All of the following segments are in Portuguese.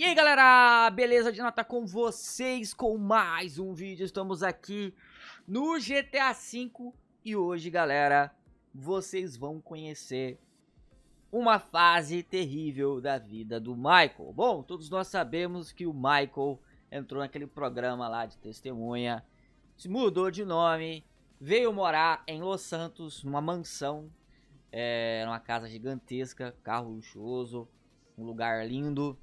E aí galera, beleza de nota com vocês com mais um vídeo, estamos aqui no GTA V e hoje galera, vocês vão conhecer uma fase terrível da vida do Michael. Bom, todos nós sabemos que o Michael entrou naquele programa lá de testemunha, se mudou de nome, veio morar em Los Santos, numa mansão, é, numa casa gigantesca, carro luxuoso, um lugar lindo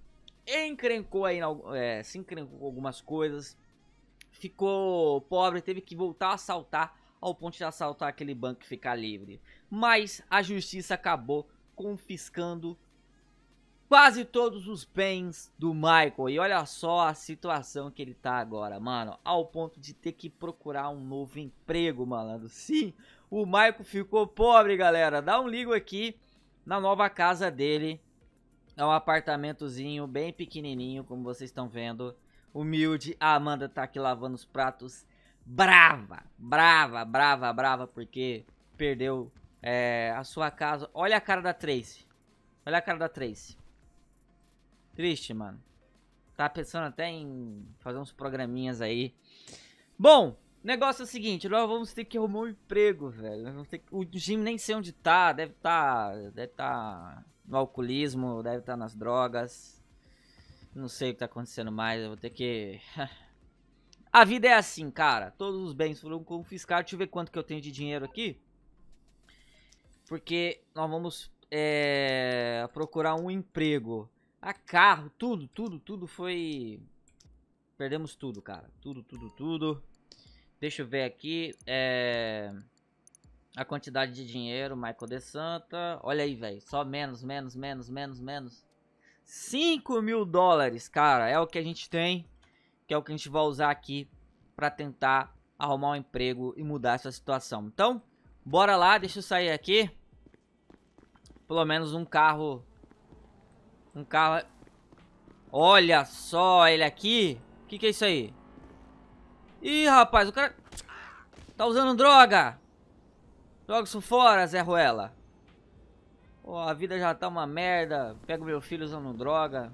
encrencou aí, é, se encrencou com algumas coisas, ficou pobre, teve que voltar a assaltar ao ponto de assaltar aquele banco e ficar livre. Mas a justiça acabou confiscando quase todos os bens do Michael. E olha só a situação que ele tá agora, mano. Ao ponto de ter que procurar um novo emprego, malandro. Sim, o Michael ficou pobre, galera. Dá um ligo aqui na nova casa dele é um apartamentozinho bem pequenininho, como vocês estão vendo. Humilde. A Amanda tá aqui lavando os pratos. Brava, brava, brava, brava, porque perdeu é, a sua casa. Olha a cara da Tracy. Olha a cara da Tracy. Triste, mano. Tá pensando até em fazer uns programinhas aí. Bom, negócio é o seguinte, nós vamos ter que arrumar um emprego, velho. Ter... O Jim nem sei onde tá, deve tá. Deve tá no alcoolismo, deve estar tá nas drogas. Não sei o que está acontecendo mais, eu vou ter que... A vida é assim, cara. Todos os bens foram confiscados. Deixa eu ver quanto que eu tenho de dinheiro aqui. Porque nós vamos é, procurar um emprego. A carro, tudo, tudo, tudo foi... Perdemos tudo, cara. Tudo, tudo, tudo. Deixa eu ver aqui. É a quantidade de dinheiro, Michael De Santa. Olha aí, velho. Só menos, menos, menos, menos, menos. 5 mil dólares, cara. É o que a gente tem. Que é o que a gente vai usar aqui para tentar arrumar um emprego e mudar essa situação. Então, bora lá. Deixa eu sair aqui. Pelo menos um carro... Um carro... Olha só ele aqui. O que, que é isso aí? Ih, rapaz, o cara... Tá usando droga! Joga isso fora, Zé Ruela. Pô, a vida já tá uma merda. Pego meu filho usando droga.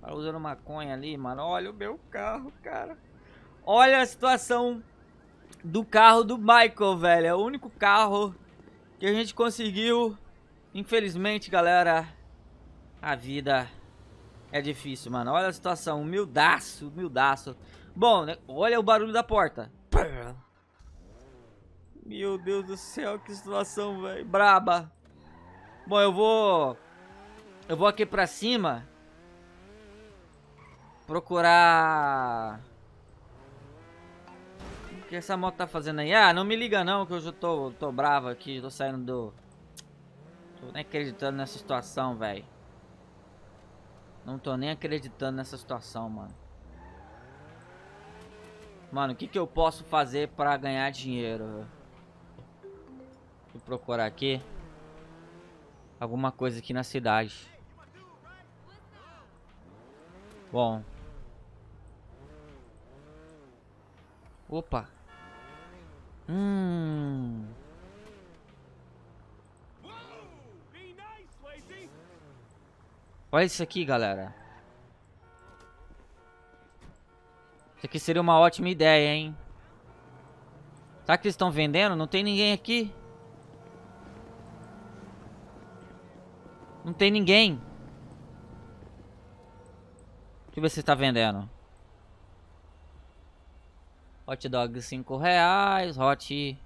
Tá usando maconha ali, mano. Olha o meu carro, cara. Olha a situação do carro do Michael, velho. É o único carro que a gente conseguiu. Infelizmente, galera, a vida é difícil, mano. Olha a situação. Humildaço, humildaço. Bom, né, olha o barulho da porta. Meu Deus do céu, que situação, velho. Braba. Bom, eu vou... Eu vou aqui pra cima. Procurar... O que essa moto tá fazendo aí? Ah, não me liga não, que eu já tô, tô bravo aqui. Tô saindo do... Tô nem acreditando nessa situação, velho. Não tô nem acreditando nessa situação, mano. Mano, o que, que eu posso fazer pra ganhar dinheiro, velho? Deixa eu procurar aqui. Alguma coisa aqui na cidade. Bom. Opa. Hum. Olha isso aqui, galera. Isso aqui seria uma ótima ideia, hein? Será que eles estão vendendo? Não tem ninguém aqui. Não tem ninguém. O que você está vendendo? Hot dog 5 reais, hot...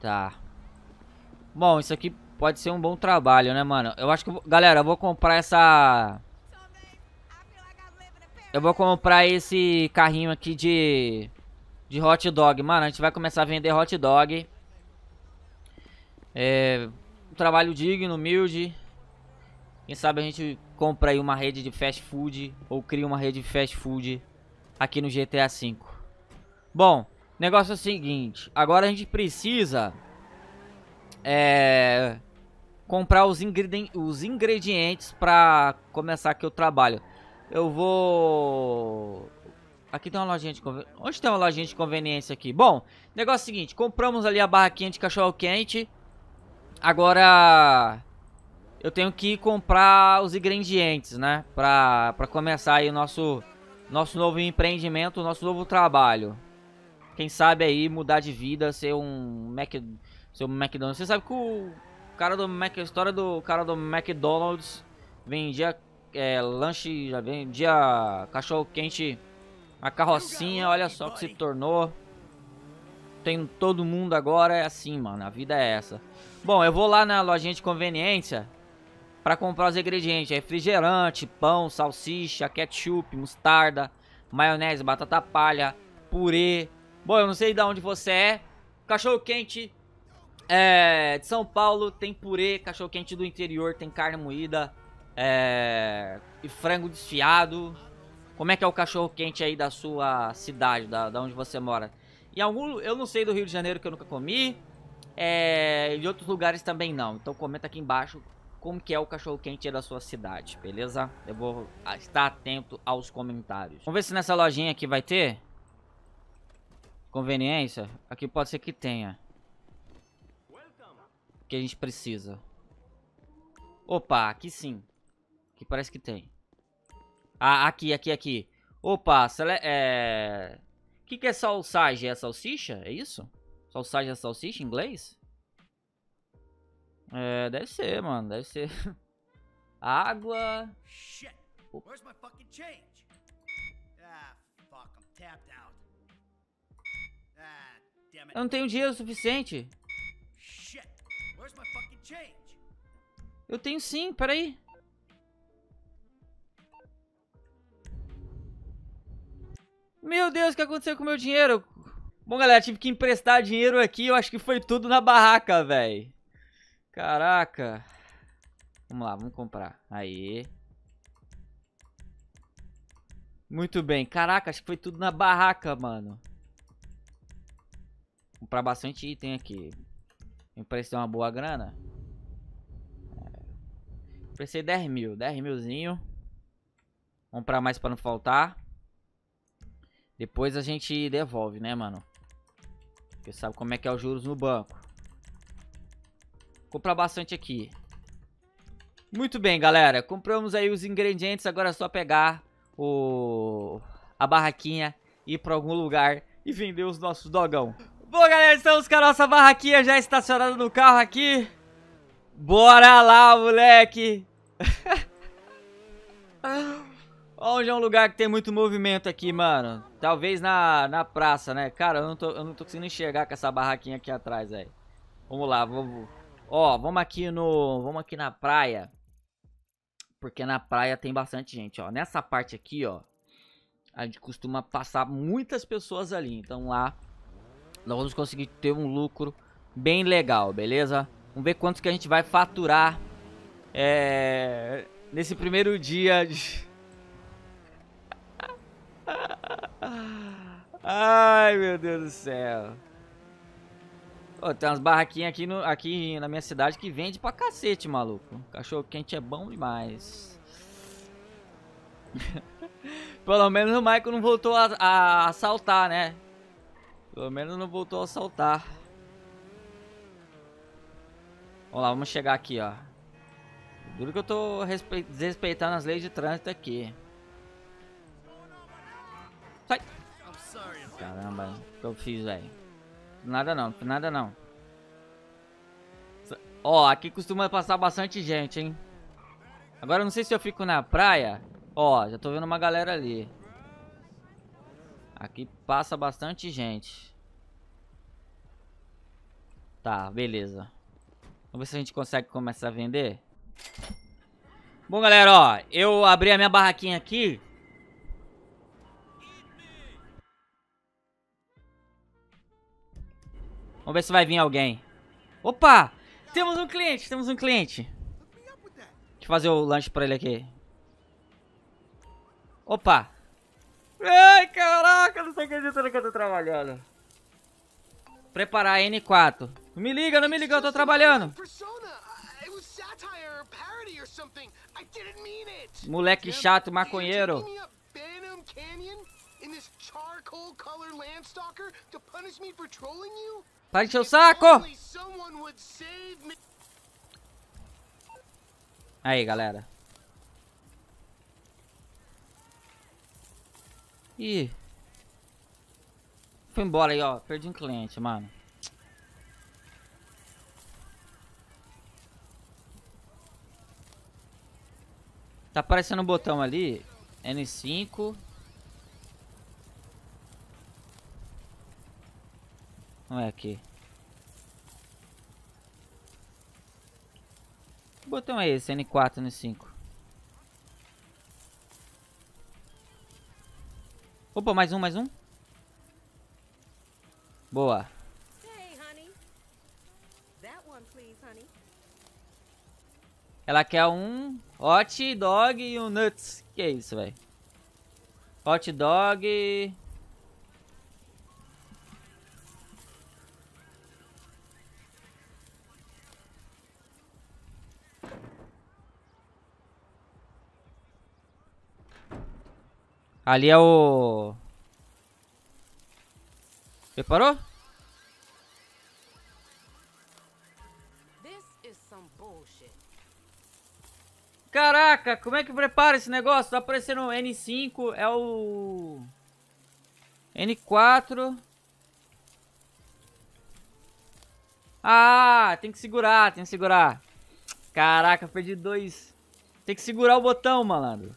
Tá. Bom, isso aqui pode ser um bom trabalho, né, mano? Eu acho que... Eu... Galera, eu vou comprar essa... Eu vou comprar esse carrinho aqui de... De hot dog. Mano, a gente vai começar a vender hot dog. É trabalho digno, humilde. Quem sabe a gente compra aí uma rede de fast food ou cria uma rede de fast food aqui no GTA V. Bom, negócio é o seguinte, agora a gente precisa é, comprar os, ingredientes, os ingredientes para começar aqui o trabalho. Eu vou... Aqui tem uma lojinha de conveniência. Onde tem uma lojinha de conveniência aqui? Bom, negócio é o seguinte, compramos ali a barraquinha de cachorro quente Agora eu tenho que comprar os ingredientes, né? Pra, pra começar aí o nosso, nosso novo empreendimento, o nosso novo trabalho. Quem sabe aí mudar de vida, ser um, Mac, ser um McDonald's. Você sabe que o cara do Mac, a história do cara do McDonald's vendia é, lanche, vendia cachorro quente, a carrocinha, olha só que se tornou. Tem todo mundo agora, é assim, mano, a vida é essa. Bom, eu vou lá na lojinha de conveniência para comprar os ingredientes: é refrigerante, pão, salsicha, ketchup, mostarda, maionese, batata palha, purê. Bom, eu não sei de onde você é. Cachorro quente é, de São Paulo tem purê, cachorro quente do interior tem carne moída é, e frango desfiado. Como é que é o cachorro quente aí da sua cidade, da, da onde você mora? Em algum, eu não sei do Rio de Janeiro que eu nunca comi. É, em outros lugares também não. Então comenta aqui embaixo como que é o cachorro quente da sua cidade, beleza? Eu vou ah, estar atento aos comentários. Vamos ver se nessa lojinha aqui vai ter conveniência. Aqui pode ser que tenha. Que a gente precisa. Opa, aqui sim. Aqui parece que tem. Ah, aqui, aqui, aqui. Opa, é... O que, que é salsagem? É salsicha? É isso? Salsicha, salsicha em inglês? É, deve ser, mano. Deve ser. Água. Shit. Where's my fucking change? Ah, fuck, I'm tapped out. Ah, damn it. Eu não tenho dinheiro suficiente. Shit. Where's my fucking change? Eu tenho sim, peraí. Meu Deus, o que aconteceu com o meu dinheiro? Bom, galera, tive que emprestar dinheiro aqui. Eu acho que foi tudo na barraca, velho. Caraca. Vamos lá, vamos comprar. Aí. Muito bem. Caraca, acho que foi tudo na barraca, mano. comprar bastante item aqui. Emprestar uma boa grana. É. Prestei 10 mil, 10 milzinho. Comprar mais pra não faltar. Depois a gente devolve, né, mano? Porque sabe como é que é os juros no banco. Comprar bastante aqui. Muito bem, galera. Compramos aí os ingredientes. Agora é só pegar o... a barraquinha, ir para algum lugar e vender os nossos dogão. Bom, galera, estamos com a nossa barraquinha já estacionada no carro aqui. Bora lá, moleque! Onde é um lugar que tem muito movimento aqui, mano? Talvez na, na praça, né? Cara, eu não, tô, eu não tô conseguindo enxergar com essa barraquinha aqui atrás, velho. Vamos lá, vamos... Ó, vamos aqui no... Vamos aqui na praia. Porque na praia tem bastante gente, ó. Nessa parte aqui, ó. A gente costuma passar muitas pessoas ali. Então lá, nós vamos conseguir ter um lucro bem legal, beleza? Vamos ver quanto que a gente vai faturar é, nesse primeiro dia de... Ai, meu Deus do céu. Oh, tem umas barraquinhas aqui, no, aqui na minha cidade que vende pra cacete, maluco. Cachorro quente é bom demais. Pelo menos o Michael não voltou a, a, assaltar, né? Pelo menos não voltou a assaltar. Vamos lá, vamos chegar aqui, ó. Duro que eu tô desrespeitando as leis de trânsito aqui. Caramba, o que eu fiz, velho? Nada não, nada não. Ó, aqui costuma passar bastante gente, hein? Agora eu não sei se eu fico na praia. Ó, já tô vendo uma galera ali. Aqui passa bastante gente. Tá, beleza. Vamos ver se a gente consegue começar a vender. Bom, galera, ó. Eu abri a minha barraquinha aqui. Vamos ver se vai vir alguém. Opa! Temos um cliente, temos um cliente. Deixa eu fazer o lanche pra ele aqui. Opa! Ai, caraca, não tô acreditando que eu tô trabalhando. Preparar a N4. Não me liga, não me liga, eu tô trabalhando. Uh, Moleque chato, maconheiro. charcoal color landstalker to punish me for trolling you? Para tá encher o saco! Aí, galera. Ih. Foi embora aí, ó. Perdi um cliente, mano. Tá aparecendo um botão ali. N5. Não é aqui. Que botão é esse? N4, N5. Opa, mais um, mais um. Boa. Ela quer um hot dog e um nuts. Que é isso, velho? Hot dog. Ali é o... Preparou? Caraca, como é que prepara esse negócio? Tá aparecendo N5, é o... N4... Ah, tem que segurar, tem que segurar. Caraca, perdi dois. Tem que segurar o botão, malandro.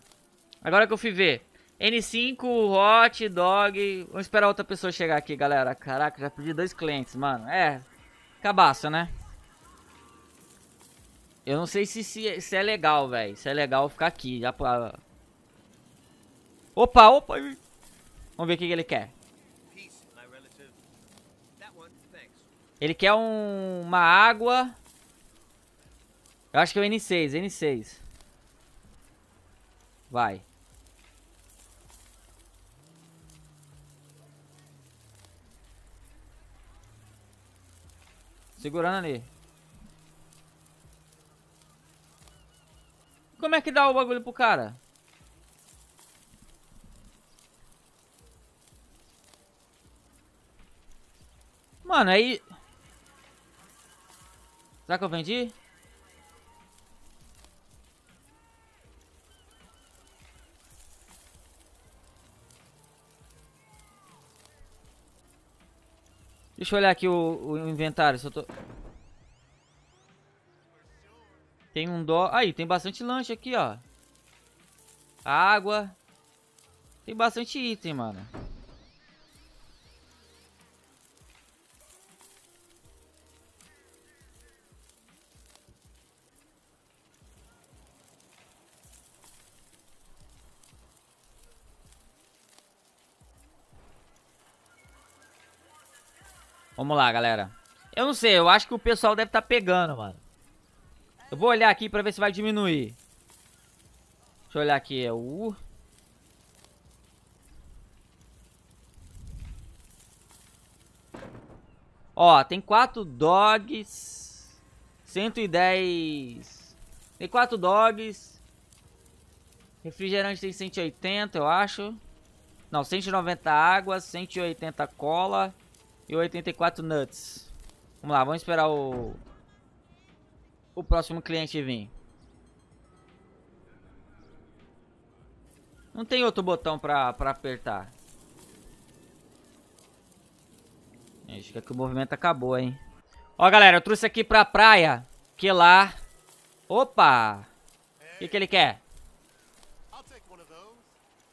Agora que eu fui ver. N5, hot dog. Vamos esperar outra pessoa chegar aqui, galera. Caraca, já pedi dois clientes, mano. É, cabaço, né? Eu não sei se, se, se é legal, velho. Se é legal ficar aqui. Já Opa, opa. Vamos ver o que, ele quer. Ele quer um, uma água. Eu acho que é o N6, N6. Vai. Segurando ali. Como é que dá o bagulho pro cara? Mano, aí... Será que eu vendi? Deixa eu olhar aqui o, o inventário, tô... Tem um dó... Aí, tem bastante lanche aqui, ó. Água. Tem bastante item, mano. Vamos lá, galera. Eu não sei, eu acho que o pessoal deve estar tá pegando, mano. Eu vou olhar aqui pra ver se vai diminuir. Deixa eu olhar aqui, é o... Ó, tem 4 dogs, 110... Tem 4 dogs, refrigerante tem 180, eu acho. Não, 190 águas, 180 cola, e 84 nuts. Vamos lá, vamos esperar o o próximo cliente vir. Não tem outro botão pra, pra apertar. Acho que o movimento acabou, hein? Ó, galera, eu trouxe aqui pra praia. Que lá... Opa! O que, que ele quer?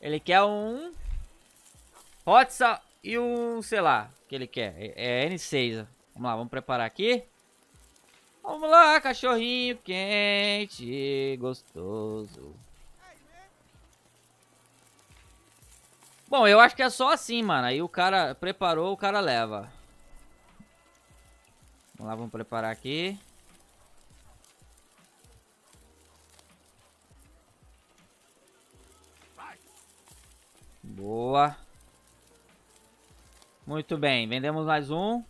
Ele quer um... Hot e um, sei lá, que ele quer. É, é N6. Vamos lá, vamos preparar aqui. Vamos lá, cachorrinho quente, gostoso. Bom, eu acho que é só assim, mano. Aí o cara preparou, o cara leva. Vamos lá, vamos preparar aqui. Boa. Muito bem, vendemos mais um.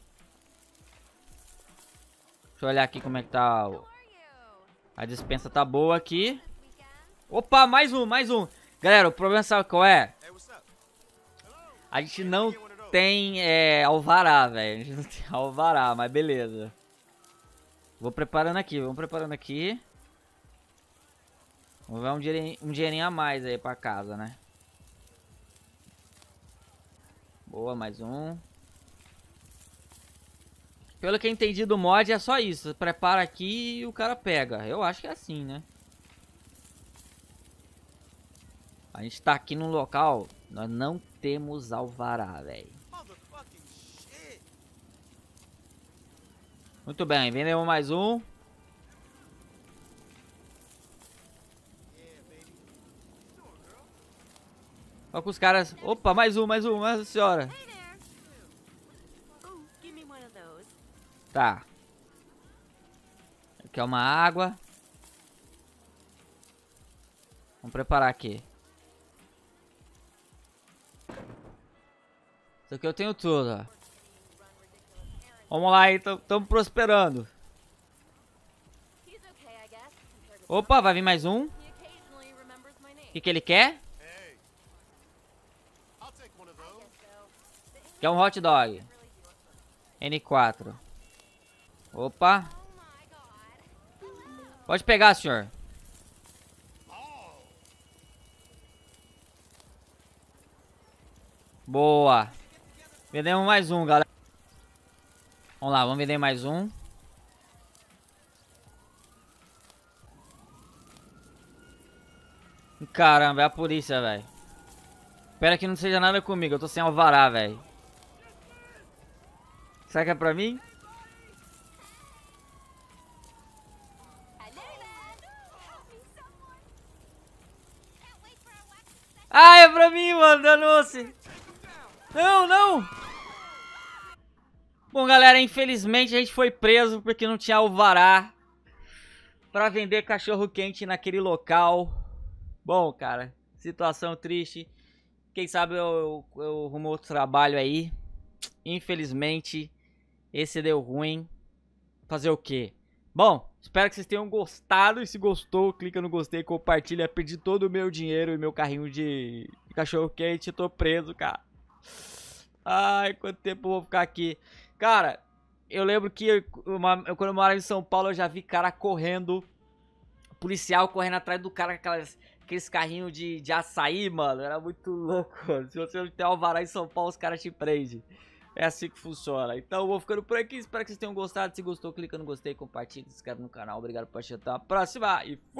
Deixa eu olhar aqui como é que tá. O... A dispensa tá boa aqui. Opa, mais um, mais um. Galera, o problema sabe qual é? A gente não tem é, alvará, velho. A gente não tem alvará, mas beleza. Vou preparando aqui, vamos preparando aqui. Vamos ver um dinheirinho, um dinheirinho a mais aí pra casa, né? Boa, mais um. Pelo que eu entendi do mod, é só isso. Prepara aqui e o cara pega. Eu acho que é assim, né? A gente tá aqui num local... Nós não temos alvará, velho. Muito bem, vendemos mais um. Olha tá com os caras. Opa, mais um, mais um, mais senhora. Tá. Aqui é uma água. Vamos preparar aqui. Isso aqui eu tenho tudo, ó. Vamos lá, então. Estamos prosperando. Opa, vai vir mais um. O que, que ele quer? Quer um hot dog? N4. Opa. Pode pegar, senhor. Boa. Vendemos mais um, galera. Vamos lá, vamos vender mais um. Caramba, é a polícia, velho. Espera que não seja nada comigo, eu tô sem alvará, velho. Será que é pra mim? Ah, é pra mim, mano, danou-se. Não, não. Bom, galera, infelizmente a gente foi preso porque não tinha alvará pra vender cachorro quente naquele local. Bom, cara, situação triste. Quem sabe eu, eu, eu arrumo outro trabalho aí. Infelizmente, esse deu ruim. Fazer o quê? Bom, espero que vocês tenham gostado. E se gostou, clica no gostei, compartilha. Perdi todo o meu dinheiro e meu carrinho de cachorro quente. Tô preso, cara. Ai, quanto tempo eu vou ficar aqui. Cara, eu lembro que uma, eu, quando eu morava em São Paulo, eu já vi cara correndo. Policial correndo atrás do cara com aquelas aqueles carrinhos de, de açaí, mano, era muito louco. Mano. Se você não tem alvará em São Paulo, os caras te prendem. É assim que funciona. Então, vou ficando por aqui. Espero que vocês tenham gostado. Se gostou, clica no gostei, compartilha, se inscreve no canal. Obrigado por assistir. Até a próxima e fui!